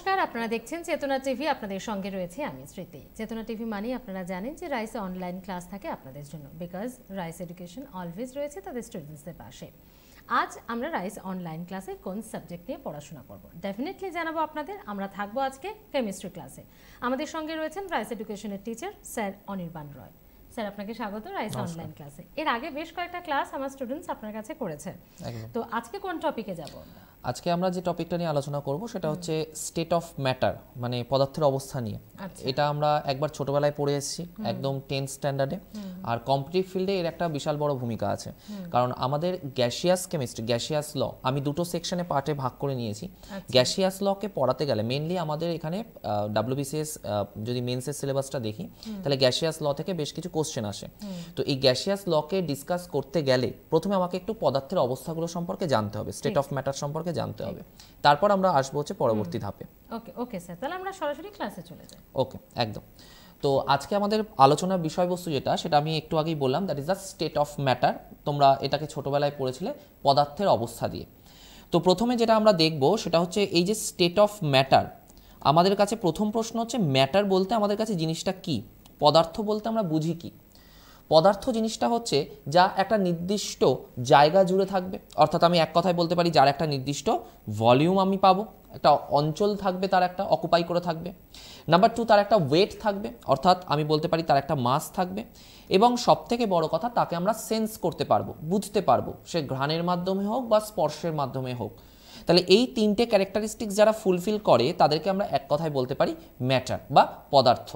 নমস্কার আপনারা দেখছেন চেতনা টিভি আপনাদের সঙ্গে রয়েছে আমি স্মৃতি চেতনা টিভি মানে আপনারা জানেন যে রাইসে অনলাইন ক্লাস থাকে আপনাদের জন্য বিকজ রাইস এডুকেশন অলওয়েজ রয়েছে তাদের স্টুডেন্টসদের পাশে আজ আমরা রাইস অনলাইন ক্লাসে কোন সাবজেক্ট নিয়ে পড়াশোনা করব ডেফিনেটলি জানাবো আপনাদের আমরা থাকবো আজকে কেমিস্ট্রি ক্লাসে আমাদের সঙ্গে রয়েছেন রাইস এডুকেশনের teacher sir Anirban Roy sir আপনাকে স্বাগত রাইস অনলাইন ক্লাসে এর আগে বেশ কয়েকটা ক্লাস আমার স্টুডেন্টস আপনার কাছে করেছে তো আজকে কোন টপিকে যাবো আমরা আজকে আমরা যে টপিকটা নিয়ে আলোচনা করব সেটা হচ্ছে স্টেট অফ ম্যাটার মানে পদার্থের অবস্থা নিয়ে আচ্ছা। এটা আমরা একবার ছোটবেলায় পড়ে এসেছি একদম টেন্থ স্ট্যান্ডার্ডে আর কম্পিটিভ ফিল্ডে এর একটা বিশাল বড় ভূমিকা আছে কারণ আমাদের গ্যাসিয়াস কেমিস্ট্রি গ্যাসিয়াস ল আমি দুটো সেকশনে পার্টে ভাগ করে নিয়েছি গ্যাসিয়াস আচ্ছা। লকে পড়াতে গেলে মেনলি আমাদের এখানে ডাব্লিউবিসিএস যদি মেন্সের সিলেবাসটা দেখি তাহলে গ্যাসিয়াস ল থেকে বেশ কিছু কোশ্চেন আসে তো এই গ্যাসিয়াস লকে ডিসকাস করতে গেলে প্রথমে আমাকে একটু পদার্থের অবস্থাগুলো সম্পর্কে জানতে হবে স্টেট অফ ম্যাটার সম্পর্কে আপনাকে জানতে হবে তারপর আমরা আসবো হচ্ছে পরবর্তী ধাপে ওকে ওকে স্যার তাহলে আমরা সরাসরি ক্লাসে চলে যাই ওকে একদম তো আজকে আমাদের আলোচনার বিষয়বস্তু যেটা সেটা আমি একটু আগেই বললাম that is the state of matter তোমরা এটাকে ছোটোবেলায় পড়েছিলে পদার্থের অবস্থা দিয়ে তো প্রথমে যেটা আমরা দেখব সেটা হচ্ছে এই যে স্টেট অফ ম্যাটার আমাদের কাছে প্রথম প্রশ্ন হচ্ছে ম্যাটার বলতে আমাদের কাছে জিনিসটা কি পদার্থ বলতে আমরা বুঝি কি পদার্থ জিনিসটা হচ্ছে যা একটা নির্দিষ্ট জায়গা জুড়ে থাকবে অর্থাৎ আমি এক কথায় বলতে পারি যার একটা নির্দিষ্ট ভলিউম আমি পাবো একটা অঞ্চল থাকবে তার একটা অকুপাই করে থাকবে নাম্বার টু তার একটা ওয়েট থাকবে অর্থাৎ আমি বলতে পারি তার একটা মাস থাকবে এবং সব থেকে বড় কথা তাকে আমরা সেন্স করতে পারবো বুঝতে পারবো সে ঘ্রাণের মাধ্যমে হোক বা স্পর্শের মাধ্যমে হোক তাহলে এই তিনটে ক্যারেক্টারিস্টিক যারা ফুলফিল করে তাদেরকে আমরা এক কথায় বলতে পারি ম্যাটার বা পদার্থ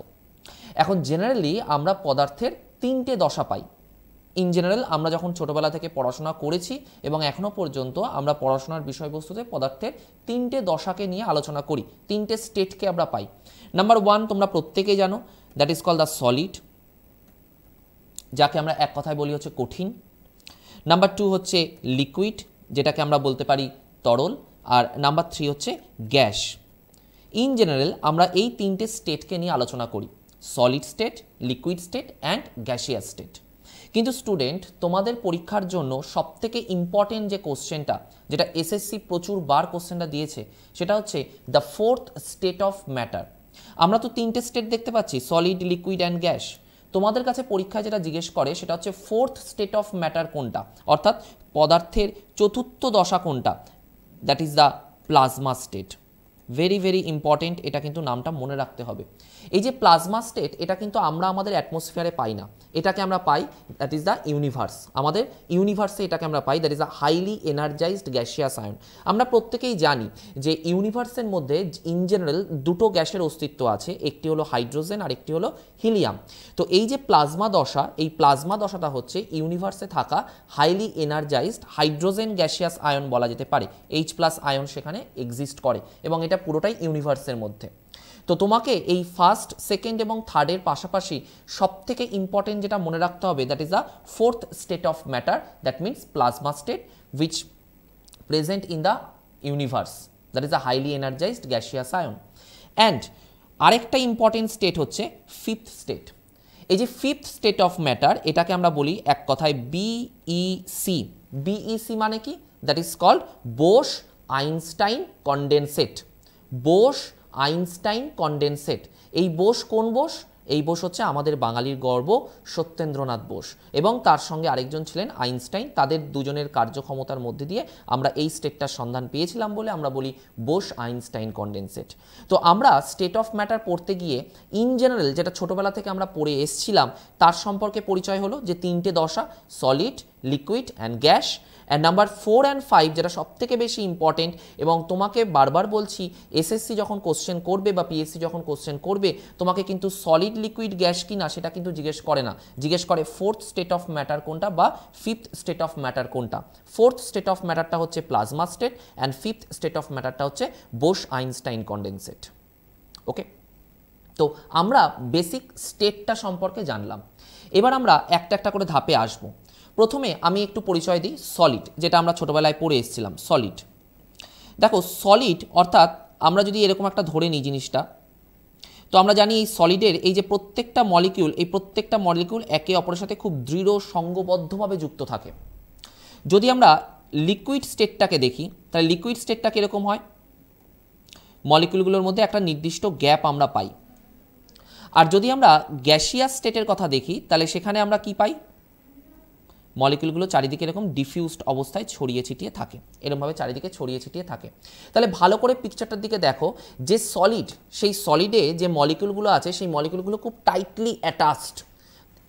এখন জেনারেলি আমরা পদার্থের তিনটে দশা পাই ইন জেনারেল আমরা যখন ছোটোবেলা থেকে পড়াশোনা করেছি এবং এখনও পর্যন্ত আমরা পড়াশোনার বিষয়বস্তুতে পদার্থের তিনটে দশাকে নিয়ে আলোচনা করি তিনটে স্টেটকে আমরা পাই নাম্বার ওয়ান তোমরা প্রত্যেকেই জানো that is call the solid যাকে আমরা এক কথায় বলি হচ্ছে কঠিন নাম্বার টু হচ্ছে লিকুইড যেটাকে আমরা বলতে পারি তরল আর নাম্বার থ্রি হচ্ছে গ্যাস ইন জেনারেল আমরা এই তিনটে স্টেটকে নিয়ে আলোচনা করি solid state liquid state and gaseous state কিন্তু স্টুডেন্ট তোমাদের পরীক্ষার জন্য সবথেকে ইম্পর্টেন্ট যে কোশ্চেনটা যেটা এসএসসি প্রচুর বার কোশ্চেনটা দিয়েছে সেটা হচ্ছে the fourth state of matter আমরা তো তিনটে স্টেট দেখতে পাচ্ছি সলিড লিকুইড অ্যান্ড গ্যাস তোমাদের কাছে পরীক্ষায় যেটা জিজ্ঞেস করে সেটা হচ্ছে ফোর্থ স্টেট অফ ম্যাটার কোনটা অর্থাৎ পদার্থের চতুর্থ দশা কোনটা that is the plasma state very very important এটা কিন্তু নামটা মনে রাখতে হবে এই যে প্লাজমা স্টেট এটা কিন্তু আমরা আমাদের অ্যাটমসফিয়ারে পাই না এটাকে আমরা পাই দ্যাট ইজ দ্য ইউনিভার্স আমাদের ইউনিভার্সে এটাকে আমরা পাই that is the highly energized gaseous ion আমরা প্রত্যেকেই জানি যে ইউনিভার্সের মধ্যে ইন জেনারেল দুটো গ্যাসের অস্তিত্ব আছে একটি হলো হাইড্রোজেন আর একটি হলো হিলিয়াম তো এই যে প্লাজমা দশা এই প্লাজমা দশাটা হচ্ছে ইউনিভার্সে থাকা highly energized hydrogen gaseous ion বলা যেতে পারে এইচ প্লাস আয়ন সেখানে এক্সিস্ট করে এবং এটা এটা পুরোটাই ইউনিভার্সের মধ্যে তো তোমাকে এই ফার্স্ট সেকেন্ড এবং থার্ডের পাশাপাশি সবথেকে ইম্পর্টেন্ট যেটা মনে রাখতে হবে that is the fourth state of matter that means plasma state which present in the universe that is the highly energized gaseous ion and আরেকটা ইম্পর্টেন্ট স্টেট হচ্ছে ফিফথ স্টেট এই যে ফিফথ স্টেট অফ ম্যাটার এটাকে আমরা বলি এক কথায় BEC BEC e e মানে কি that is called Bose Einstein condensate Bose Einstein condensate এই বোস কোন বোস এই বোস হচ্ছে আমাদের বাঙালির গর্ব সত্যেন্দ্রনাথ বোস এবং তার সঙ্গে আরেকজন ছিলেন আইনস্টাইন তাদের দুজনের কার্যক্ষমতার মধ্যে দিয়ে আমরা এই স্টেটটার সন্ধান পেয়েছিলাম বলে আমরা বলি বোস আইনস্টাইন কন্ডেনসেট তো আমরা স্টেট অফ ম্যাটার পড়তে গিয়ে ইন জেনারেল যেটা ছোটোবেলা থেকে আমরা পড়ে এসছিলাম তার সম্পর্কে পরিচয় হলো যে তিনটে দশা solid liquid and gas and number four and five যেটা সব থেকে বেশি ইম্পর্টেন্ট এবং তোমাকে বারবার বলছি এসএসসি যখন কোশ্চেন করবে বা পিএসসি যখন কোশ্চেন করবে তোমাকে কিন্তু সলিড লিকুইড গ্যাস কি না সেটা কিন্তু জিজ্ঞেস করে না জিজ্ঞেস করে ফোর্থ স্টেট অফ ম্যাটার কোনটা বা ফিফথ স্টেট অফ ম্যাটার কোনটা ফোর্থ স্টেট অফ ম্যাটারটা হচ্ছে plasma state and fifth state of ম্যাটারটা হচ্ছে বোস আইনস্টাইন কন্ডেনসেট ওকে তো আমরা বেসিক স্টেটটা সম্পর্কে জানলাম এবার আমরা একটা একটা করে ধাপে আসবো প্রথমে আমি একটু পরিচয় দিই সলিড যেটা আমরা ছোটোবেলায় পড়ে এসেছিলাম সলিড দেখো সলিড অর্থাৎ আমরা যদি এরকম একটা ধরে নিই জিনিসটা তো আমরা জানি এই সলিডের এই যে প্রত্যেকটা মলিকিউল এই প্রত্যেকটা মলিকিউল একে অপরের সাথে খুব দৃঢ় সঙ্গবদ্ধভাবে যুক্ত থাকে যদি আমরা লিকুইড স্টেটটাকে দেখি তাহলে লিকুইড স্টেটটা কীরকম হয় মলিকিউলগুলোর মধ্যে একটা নির্দিষ্ট গ্যাপ আমরা পাই আর যদি আমরা গ্যাসিয়াস স্টেটের কথা দেখি তাহলে সেখানে আমরা কি পাই মলিকিউলগুলো চারিদিকে এরকম ডিফিউজড অবস্থায় ছড়িয়ে ছিটিয়ে থাকে এরমভাবে চারিদিকে ছড়িয়ে ছিটিয়ে থাকে তাহলে ভালো করে পিকচারটার দিকে দেখো যে সলিড সেই সলিডে যে মলিকিউলগুলো আছে সেই মলিকিউলগুলো খুব টাইটলি অ্যাটাচড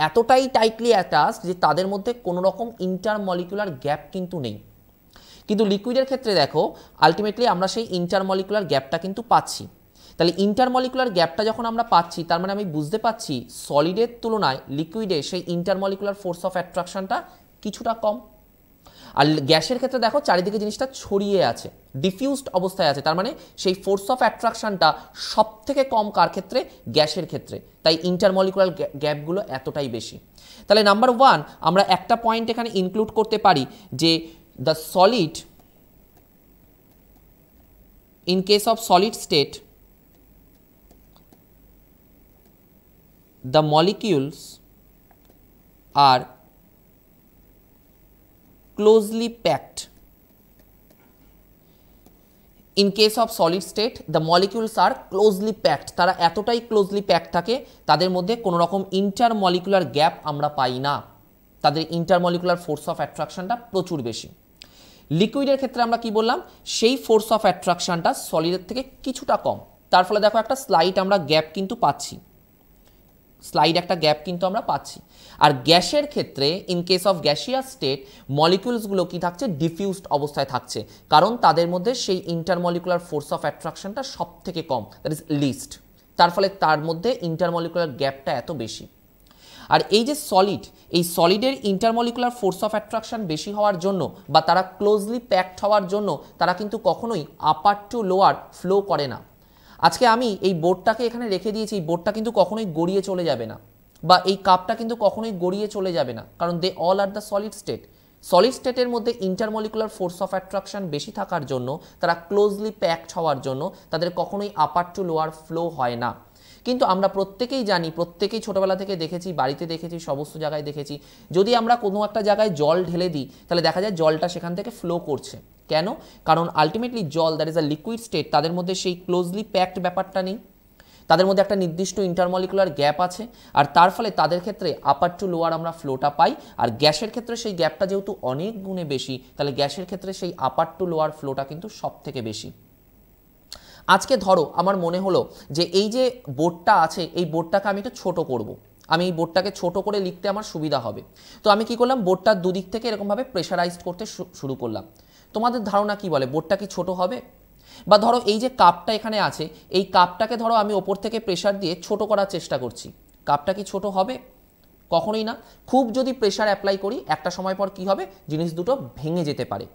এতটাই টাইটলি অ্যাটাচড যে তাদের মধ্যে কোনো রকম ইন্টার মলিকুলার গ্যাপ কিন্তু নেই কিন্তু লিকুইডের ক্ষেত্রে দেখো আলটিমেটলি আমরা সেই ইন্টার মলিকুলার গ্যাপটা কিন্তু পাচ্ছি তাহলে ইন্টারমলিকুলার গ্যাপটা যখন আমরা পাচ্ছি তার মানে আমি বুঝতে পাচ্ছি সলিডের তুলনায় লিকুইডে সেই ইন্টারমলিকুলার ফোর্স অফ অ্যাট্রাকশনটা কিছুটা কম আর গ্যাসের ক্ষেত্রে দেখো চারিদিকে জিনিসটা ছড়িয়ে আছে ডিফিউজড অবস্থায় আছে তার মানে সেই ফোর্স অফ অ্যাট্রাকশনটা সব থেকে কম কার ক্ষেত্রে গ্যাসের ক্ষেত্রে তাই ইন্টারমলিকুলার গ্যাপগুলো এতটাই বেশি তাহলে নাম্বার ওয়ান আমরা একটা পয়েন্ট এখানে ইনক্লুড করতে পারি যে the solid in case of solid state the molecules are closely packed. In case of solid state the molecules are closely packed তারা এতটাই ক্লোজলি প্যাক থাকে তাদের মধ্যে কোনো রকম ইন্টার মলিকুলার গ্যাপ আমরা পাই না তাদের ইন্টার মলিকুলার ফোর্স অফ অ্যাট্রাকশানটা প্রচুর বেশি লিকুইডের ক্ষেত্রে আমরা কি বললাম সেই ফোর্স অফ অ্যাট্রাকশানটা সলিডের থেকে কিছুটা কম তার ফলে দেখো একটা স্লাইড আমরা গ্যাপ কিন্তু পাচ্ছি স্লাইড একটা গ্যাপ কিন্তু আমরা পাচ্ছি আর গ্যাসের ক্ষেত্রে in case of gaseous state মলিকিউলসগুলো কি থাকছে ডিফিউজড অবস্থায় থাকছে কারণ তাদের মধ্যে সেই ইন্টারমলিকুলার ফোর্স অফ অ্যাট্রাকশনটা সব থেকে কম দ্যাট ইজ লিস্ট তার ফলে তার মধ্যে ইন্টারমলিকুলার গ্যাপটা এত বেশি আর এই যে সলিড এই সলিডের ইন্টারমলিকুলার ফোর্স অফ অ্যাট্রাকশন বেশি হওয়ার জন্য বা তারা ক্লোজলি প্যাকড হওয়ার জন্য তারা কিন্তু কখনোই আপার টু লোয়ার ফ্লো করে না আজকে আমি এই বোর্ডটাকে এখানে রেখে দিয়েছি এই বোর্ডটা কিন্তু কখনোই গড়িয়ে চলে যাবে না বা এই কাপটা কিন্তু কখনোই গড়িয়ে চলে যাবে না কারণ they all are the solid state solid স্টেটের মধ্যে ইন্টারমলিকুলার ফোর্স অফ অ্যাট্রাকশন বেশি থাকার জন্য তারা ক্লোজলি প্যাকড হওয়ার জন্য তাদের কখনোই আপার টু লোয়ার ফ্লো হয় না কিন্তু আমরা প্রত্যেকেই জানি প্রত্যেকেই ছোটোবেলা থেকে দেখেছি বাড়িতে দেখেছি সমস্ত জায়গায় দেখেছি যদি আমরা কোনো একটা জায়গায় জল ঢেলে দিই তাহলে দেখা যায় জলটা সেখান থেকে ফ্লো করছে কেন কারণ আলটিমেটলি জল that is a liquid state তাদের মধ্যে সেই ক্লোজলি প্যাকড ব্যাপারটা নেই তাদের মধ্যে একটা নির্দিষ্ট ইন্টারমলিকুলার গ্যাপ আছে আর তার ফলে তাদের ক্ষেত্রে আপার টু লোয়ার আমরা ফ্লোটা পাই আর গ্যাসের ক্ষেত্রে সেই গ্যাপটা যেহেতু অনেক গুণে বেশি তাহলে গ্যাসের ক্ষেত্রে সেই আপার টু লোয়ার ফ্লোটা কিন্তু সব থেকে বেশি আজকে ধরো আমার মনে হলো যে এই যে বোর্ডটা আছে এই বোর্ডটাকে আমি একটু ছোটো করব। আমি এই বোর্ডটাকে ছোট করে লিখতে আমার সুবিধা হবে তো আমি কি করলাম বোর্ডটার দুদিক থেকে এরকমভাবে প্রেশারাইজড করতে শুরু করলাম তোমাদের ধারণা কি বলে বোর্ডটা কি ছোট হবে বা ধরো এই যে কাপটা এখানে আছে এই কাপটাকে ধরো আমি ওপর থেকে প্রেশার দিয়ে ছোট করার চেষ্টা করছি কাপটা কি ছোট হবে কখনোই না খুব যদি প্রেশার অ্যাপ্লাই করি একটা সময় পর কি হবে জিনিস দুটো ভেঙে যেতে পারে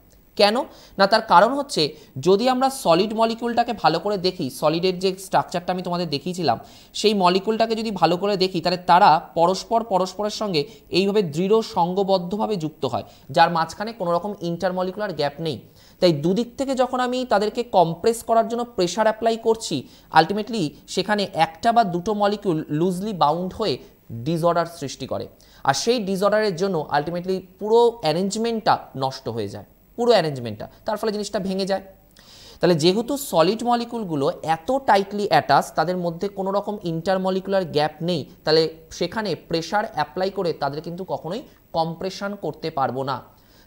কেন না তার কারণ হচ্ছে যদি আমরা সলিড মলিকুলটাকে ভালো করে দেখি সলিডের যে স্ট্রাকচারটা আমি তোমাদের দেখিয়েছিলাম সেই মলিকুলটাকে যদি ভালো করে দেখি তাহলে তারা পরস্পর পরস্পরের সঙ্গে এইভাবে দৃঢ় সঙ্গবদ্ধভাবে যুক্ত হয় যার মাঝখানে কোনো রকম ইন্টারমলিকুলার গ্যাপ নেই তাই দুদিক থেকে যখন আমি তাদেরকে কম্প্রেস করার জন্য প্রেশার অ্যাপ্লাই করছি আলটিমেটলি সেখানে একটা বা দুটো মলিকিউল লুজলি বাউন্ড হয়ে ডিসঅর্ডার সৃষ্টি করে আর সেই ডিসঅর্ডারের জন্য আলটিমেটলি পুরো অ্যারেঞ্জমেন্টটা নষ্ট হয়ে যায় পুরো অ্যারেঞ্জমেন্টটা তার ফলে জিনিসটা ভেঙে যায় তাহলে যেহেতু সলিড মলিকুলগুলো এত টাইটলি অ্যাটাচ তাদের মধ্যে কোনো রকম ইন্টারমলিকুলার গ্যাপ নেই তাহলে সেখানে প্রেশার অ্যাপ্লাই করে তাদের কিন্তু কখনোই কম্প্রেশন করতে পারবো না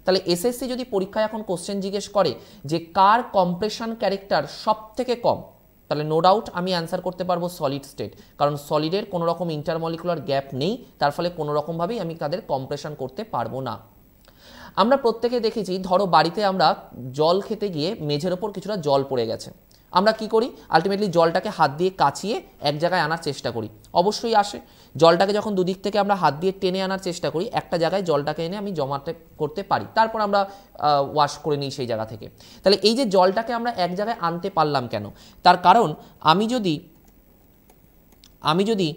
তাহলে এসএসসি যদি পরীক্ষায় এখন কোশ্চেন জিজ্ঞেস করে যে কার কম্প্রেশন ক্যারেক্টার সব থেকে কম তাহলে নো ডাউট আমি অ্যান্সার করতে পারবো সলিড স্টেট কারণ সলিডের কোনো রকম ইন্টারমলিকুলার গ্যাপ নেই তার ফলে কোনো রকমভাবেই আমি তাদের কম্প্রেশন করতে পারবো না আমরা প্রত্যেকে দেখেছি ধরো বাড়িতে আমরা জল খেতে গিয়ে মেঝের ওপর কিছুটা জল পড়ে গেছে আমরা কি করি আলটিমেটলি জলটাকে হাত দিয়ে কাচিয়ে এক জায়গায় আনার চেষ্টা করি অবশ্যই আসে জলটাকে যখন দুদিক থেকে আমরা হাত দিয়ে টেনে আনার চেষ্টা করি একটা জায়গায় জলটাকে এনে আমি জমাতে করতে পারি তারপর আমরা ওয়াশ করে নিই সেই জায়গা থেকে তাহলে এই যে জলটাকে আমরা এক জায়গায় আনতে পারলাম কেন তার কারণ আমি যদি আমি যদি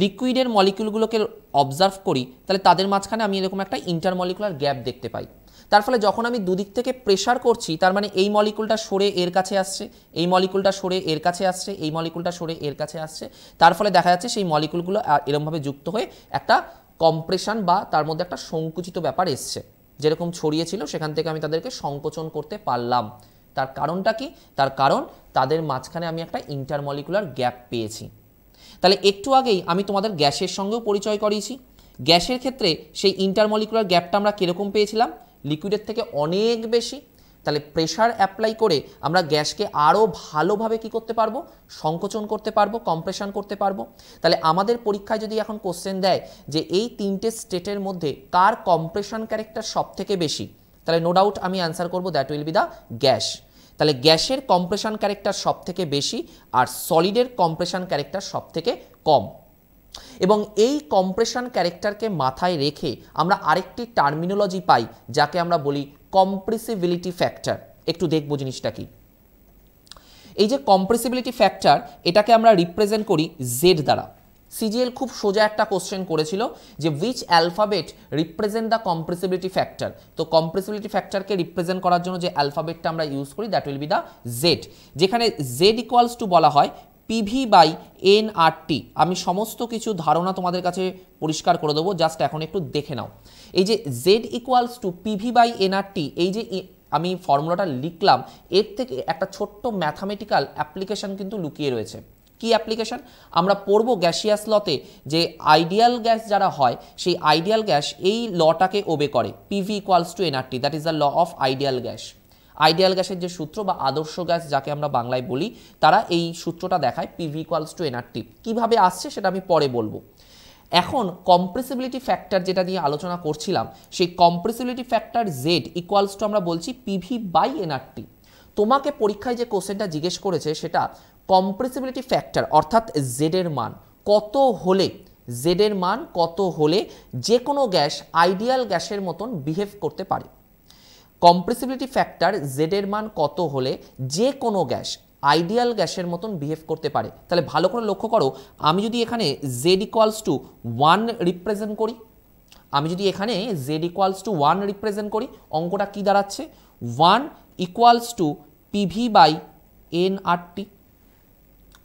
লিকুইডের মলিকিউলগুলোকে অবজার্ভ করি তাহলে তাদের মাঝখানে আমি এরকম একটা ইন্টারমলিকুলার গ্যাপ দেখতে পাই তার ফলে যখন আমি দুদিক থেকে প্রেশার করছি তার মানে এই মলিকুলটা সরে এর কাছে আসছে এই মলিকুলটা সরে এর কাছে আসছে এই মলিকুলটা সরে এর কাছে আসছে তার ফলে দেখা যাচ্ছে সেই মলিকুলগুলো এরমভাবে যুক্ত হয়ে একটা কম্প্রেশন বা তার মধ্যে একটা সংকুচিত ব্যাপার এসছে যেরকম ছড়িয়েছিল সেখান থেকে আমি তাদেরকে সংকোচন করতে পারলাম তার কারণটা কি তার কারণ তাদের মাঝখানে আমি একটা ইন্টারমলিকুলার গ্যাপ পেয়েছি তাহলে একটু আগেই আমি তোমাদের গ্যাসের সঙ্গেও পরিচয় করিয়েছি গ্যাসের ক্ষেত্রে সেই ইন্টারমলিকুলার গ্যাপটা আমরা কীরকম পেয়েছিলাম লিকুইডের থেকে অনেক বেশি তাহলে প্রেশার অ্যাপ্লাই করে আমরা গ্যাসকে আরও ভালোভাবে কি করতে পারবো সংকোচন করতে পারবো কম্প্রেশন করতে পারবো তাহলে আমাদের পরীক্ষায় যদি এখন কোশ্চেন দেয় যে এই তিনটে স্টেটের মধ্যে কার কম্প্রেশন ক্যারেক্টার সব থেকে বেশি তাহলে নো ডাউট আমি অ্যান্সার করবো that will be the gas তাহলে গ্যাসের কম্প্রেশন ক্যারেক্টার সব থেকে বেশি আর সলিডের কম্প্রেশন ক্যারেক্টার সব থেকে কম এবং এই কম্প্রেশন ক্যারেক্টারকে মাথায় রেখে আমরা আরেকটি টার্মিনোলজি পাই যাকে আমরা বলি কম্প্রেসিবিলিটি ফ্যাক্টর একটু দেখব জিনিসটা কি এই যে কম্প্রেসিবিলিটি ফ্যাক্টর এটাকে আমরা রিপ্রেজেন্ট করি জেড দ্বারা সিজিএল খুব সোজা একটা কোশ্চেন করেছিল যে which alphabet represent the compressibility factor তো কম্প্রেসিবিলিটি ফ্যাক্টরকে রিপ্রেজেন্ট করার জন্য যে অ্যালফাবেটটা আমরা ইউজ করি that will be the Z যেখানে জেড ইকুয়ালস টু বলা হয় PV by N R T আমি সমস্ত কিছু ধারণা তোমাদের কাছে পরিষ্কার করে দেবো জাস্ট এখন একটু দেখে নাও এই যে Z equals to PV by N R T এই যে আমি ফর্মুলাটা লিখলাম এর থেকে একটা ছোট্ট ম্যাথামেটিক্যাল অ্যাপ্লিকেশন কিন্তু লুকিয়ে রয়েছে কি অ্যাপ্লিকেশন আমরা পড়ব গ্যাসিয়াস লতে যে আইডিয়াল গ্যাস যারা হয় সেই আইডিয়াল গ্যাস এই লটাকে ওবে করে PV equals to NRT that is the law of ideal gas ideal গ্যাসের যে সূত্র বা আদর্শ গ্যাস যাকে আমরা বাংলায় বলি তারা এই সূত্রটা দেখায় পিভি ইকুয়ালস টু এনআরটি কীভাবে আসছে সেটা আমি পরে বলবো এখন কম্প্রেসিবিলিটি ফ্যাক্টর যেটা নিয়ে আলোচনা করছিলাম সেই compressibility factor Z equals to আমরা বলছি পিভি বাই এনআরটি তোমাকে পরীক্ষায় যে কোশ্চেনটা জিজ্ঞেস করেছে সেটা কম্প্রেসিবিলিটি ফ্যাক্টর অর্থাৎ জেডের মান কত হলে জেডের মান কত হলে যে কোনো গ্যাস আইডিয়াল গ্যাসের মতন বিহেভ করতে পারে কম্প্রেসিবিলিটি ফ্যাক্টর জেডের মান কত হলে যে কোনো গ্যাস আইডিয়াল গ্যাসের মতন বিহেভ করতে পারে তাহলে ভালো করে লক্ষ্য করো আমি যদি এখানে Z equals to one represent করি আমি যদি এখানে Z equals to one represent করি অঙ্কটা কী দাঁড়াচ্ছে one equals to PV by N RT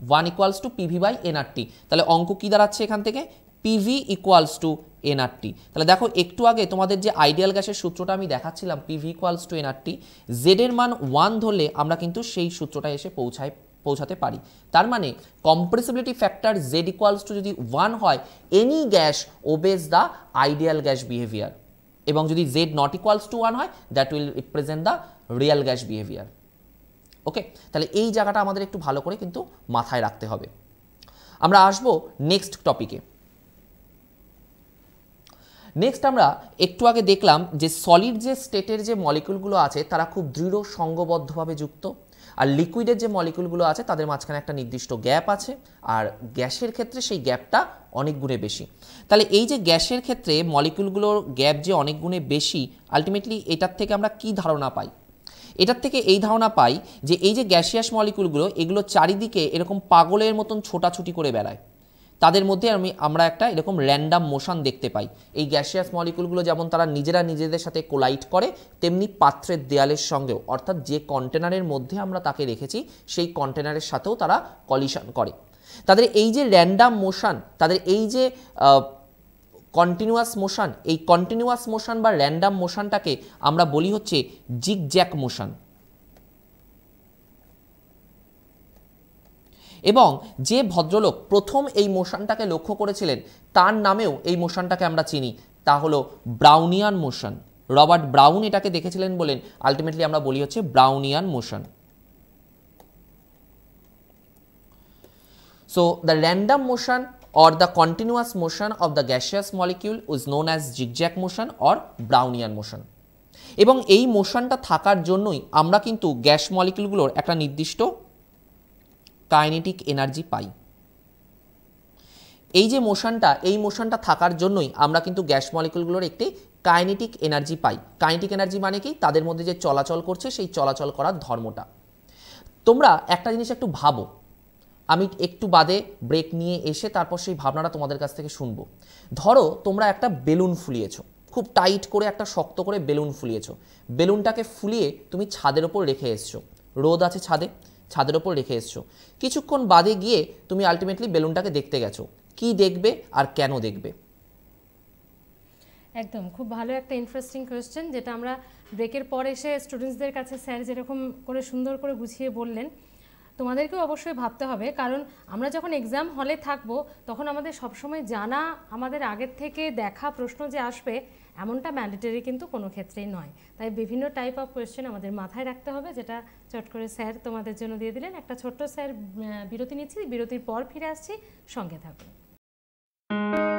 one equals to PV by NRT তাহলে অঙ্ক কী দাঁড়াচ্ছে এখান থেকে পিভি ইকুয়ালস টু এনআরটি তাহলে দেখো একটু আগে তোমাদের যে আইডিয়াল গ্যাসের সূত্রটা আমি দেখাচ্ছিলাম পিভি ইকুয়ালস টু এনআরটি জেডের মান ওয়ান ধরলে আমরা কিন্তু সেই সূত্রটা এসে পৌঁছায় পৌঁছাতে পারি তার মানে compressibility factor Z equals to যদি ওয়ান হয় any gas obeys the ideal gas behaviour এবং যদি Z not equals to one হয় that will represent the real gas behaviour okay তাহলে এই জায়গাটা আমাদের একটু ভালো করে কিন্তু মাথায় রাখতে হবে আমরা আসব নেক্সট টপিকে নেক্সট আমরা একটু আগে দেখলাম যে সলিড যে স্টেটের যে মলিকুলগুলো আছে তারা খুব দৃঢ় সঙ্গবদ্ধভাবে যুক্ত আর লিকুইডের যে মলিকুলগুলো আছে তাদের মাঝখানে একটা নির্দিষ্ট গ্যাপ আছে আর গ্যাসের ক্ষেত্রে সেই গ্যাপটা অনেক গুণে বেশি তাহলে এই যে গ্যাসের ক্ষেত্রে মলিকুলগুলোর গ্যাপ যে অনেক গুণে বেশি আলটিমেটলি এটার থেকে আমরা কি ধারণা পাই এটার থেকে এই ধারণা পাই যে এই যে গ্যাসিয়াস মলিকুলগুলো এগুলো চারিদিকে এরকম পাগলের মতন ছোটাছুটি করে বেড়ায় তাদের মধ্যে আমি আমরা একটা এরকম র্যান্ডাম মোশন দেখতে পাই এই গ্যাসিয়াস মলিকুলগুলো যেমন তারা নিজেরা নিজেদের সাথে কোলাইট করে তেমনি পাত্রের দেয়ালের সঙ্গেও অর্থাৎ যে কন্টেনারের মধ্যে আমরা তাকে রেখেছি সেই কন্টেনারের সাথেও তারা কলিশন করে তাদের এই যে র্যান্ডাম মোশন তাদের এই যে কন্টিনিউয়াস মোশন এই কন্টিনিউয়াস মোশন বা র্যান্ডাম মোশনটাকে আমরা বলি হচ্ছে জিগ জ্যাক মোশন এবং যে ভদ্রলোক প্রথম এই মোশনটাকে লক্ষ্য করেছিলেন তার নামেও এই মোশনটাকে আমরা চিনি তা হলো ব্রাউনিয়ান মোশন রবার্ট ব্রাউন এটাকে দেখেছিলেন বলেন আলটিমেটলি আমরা বলি হচ্ছে Brownian motion so the random motion or the continuous motion of the gaseous molecule is known as zigzag motion or Brownian motion. এবং এই মোশনটা থাকার জন্যই আমরা কিন্তু গ্যাস মলিকিউলগুলোর একটা নির্দিষ্ট কাইনেটিক এনার্জি পাই এই যে মোশনটা এই মোশনটা থাকার জন্যই আমরা কিন্তু গ্যাস মলিকিউলগুলোর একটি কাইনেটিক এনার্জি পাই কাইনেটিক এনার্জি মানে কি তাদের মধ্যে যে চলাচল করছে সেই চলাচল করার ধর্মটা তোমরা একটা জিনিস একটু ভাবো আমি একটু বাদে ব্রেক নিয়ে এসে তারপর সেই ভাবনাটা তোমাদের কাছ থেকে শুনবো ধরো তোমরা একটা বেলুন ফুলিয়েছো খুব টাইট করে একটা শক্ত করে বেলুন ফুলিয়েছো বেলুনটাকে ফুলিয়ে তুমি ছাদের ওপর রেখে এসছো রোদ আছে ছাদে ছাদের ওপর রেখে এসছো কিছুক্ষণ বাদে গিয়ে তুমি আলটিমেটলি বেলুনটাকে দেখতে গেছো কি দেখবে আর কেন দেখবে একদম খুব ভালো একটা ইন্টারেস্টিং কোয়েশ্চেন যেটা আমরা ব্রেকের পর এসে স্টুডেন্টসদের কাছে স্যার যেরকম করে সুন্দর করে গুছিয়ে বললেন তোমাদেরকেও অবশ্যই ভাবতে হবে কারণ আমরা যখন এক্সাম হলে থাকব তখন আমাদের সবসময় জানা আমাদের আগের থেকে দেখা প্রশ্ন যে আসবে এমনটা ম্যান্ডেটরি কিন্তু কোনো ক্ষেত্রেই নয় তাই বিভিন্ন টাইপ অফ কোয়েশ্চেন আমাদের মাথায় রাখতে হবে যেটা চট করে স্যার তোমাদের জন্য দিয়ে দিলেন একটা ছোট্ট স্যার বিরতি নিচ্ছি বিরতির পর ফিরে আসছি সঙ্গে থাকুন